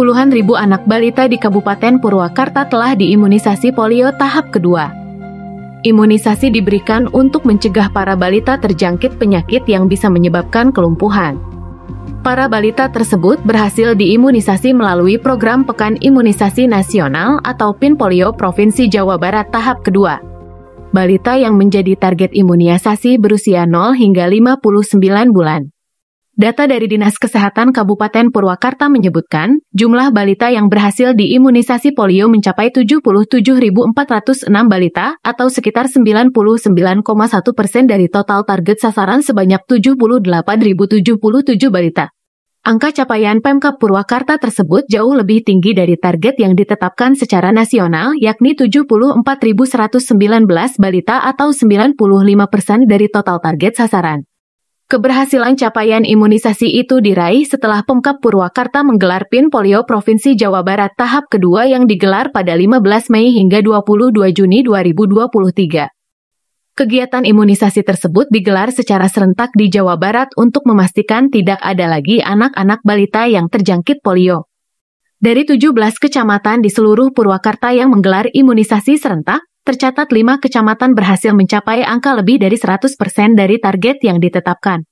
puluhan ribu anak balita di Kabupaten Purwakarta telah diimunisasi polio tahap kedua. Imunisasi diberikan untuk mencegah para balita terjangkit penyakit yang bisa menyebabkan kelumpuhan. Para balita tersebut berhasil diimunisasi melalui program Pekan Imunisasi Nasional atau PIN Polio Provinsi Jawa Barat tahap kedua. Balita yang menjadi target imunisasi berusia 0 hingga 59 bulan. Data dari Dinas Kesehatan Kabupaten Purwakarta menyebutkan, jumlah balita yang berhasil diimunisasi polio mencapai 77.406 balita atau sekitar 99,1 persen dari total target sasaran sebanyak 78.077 balita. Angka capaian Pemkap Purwakarta tersebut jauh lebih tinggi dari target yang ditetapkan secara nasional, yakni 74.119 balita atau 95 persen dari total target sasaran. Keberhasilan capaian imunisasi itu diraih setelah Pemkap Purwakarta menggelar PIN polio Provinsi Jawa Barat tahap kedua yang digelar pada 15 Mei hingga 22 Juni 2023. Kegiatan imunisasi tersebut digelar secara serentak di Jawa Barat untuk memastikan tidak ada lagi anak-anak balita yang terjangkit polio. Dari 17 kecamatan di seluruh Purwakarta yang menggelar imunisasi serentak, tercatat lima kecamatan berhasil mencapai angka lebih dari 100% dari target yang ditetapkan.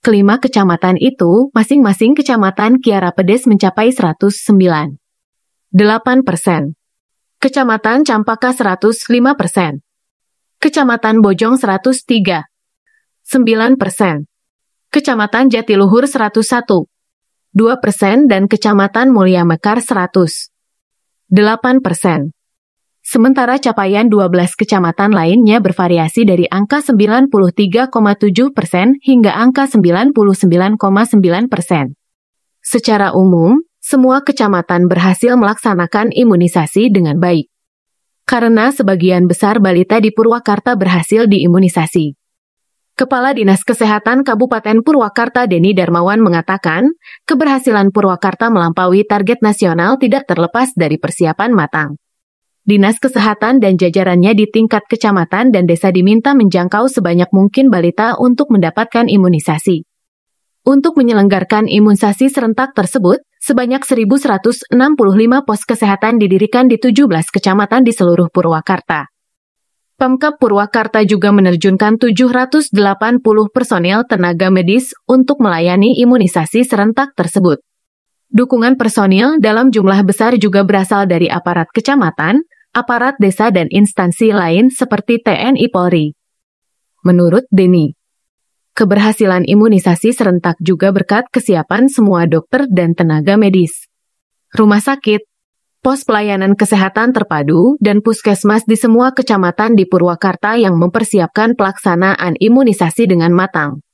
Kelima kecamatan itu, masing-masing kecamatan Kiara Pedes mencapai 109. 8 persen. Kecamatan Campaka 105 persen. Kecamatan Bojong 103. 9 persen. Kecamatan Jatiluhur 101. 2 persen dan Kecamatan Mulia Mekar 100. 8 persen. Sementara capaian 12 kecamatan lainnya bervariasi dari angka 93,7 persen hingga angka 99,9 persen. Secara umum, semua kecamatan berhasil melaksanakan imunisasi dengan baik. Karena sebagian besar balita di Purwakarta berhasil diimunisasi. Kepala Dinas Kesehatan Kabupaten Purwakarta Deni Darmawan mengatakan, keberhasilan Purwakarta melampaui target nasional tidak terlepas dari persiapan matang. Dinas Kesehatan dan jajarannya di tingkat kecamatan dan desa diminta menjangkau sebanyak mungkin balita untuk mendapatkan imunisasi. Untuk menyelenggarakan imunisasi serentak tersebut, sebanyak 1.165 pos kesehatan didirikan di 17 kecamatan di seluruh Purwakarta. Pemkap Purwakarta juga menerjunkan 780 personil tenaga medis untuk melayani imunisasi serentak tersebut. Dukungan personil dalam jumlah besar juga berasal dari aparat kecamatan, aparat desa dan instansi lain seperti TNI Polri. Menurut Denny, keberhasilan imunisasi serentak juga berkat kesiapan semua dokter dan tenaga medis. Rumah sakit, pos pelayanan kesehatan terpadu, dan puskesmas di semua kecamatan di Purwakarta yang mempersiapkan pelaksanaan imunisasi dengan matang.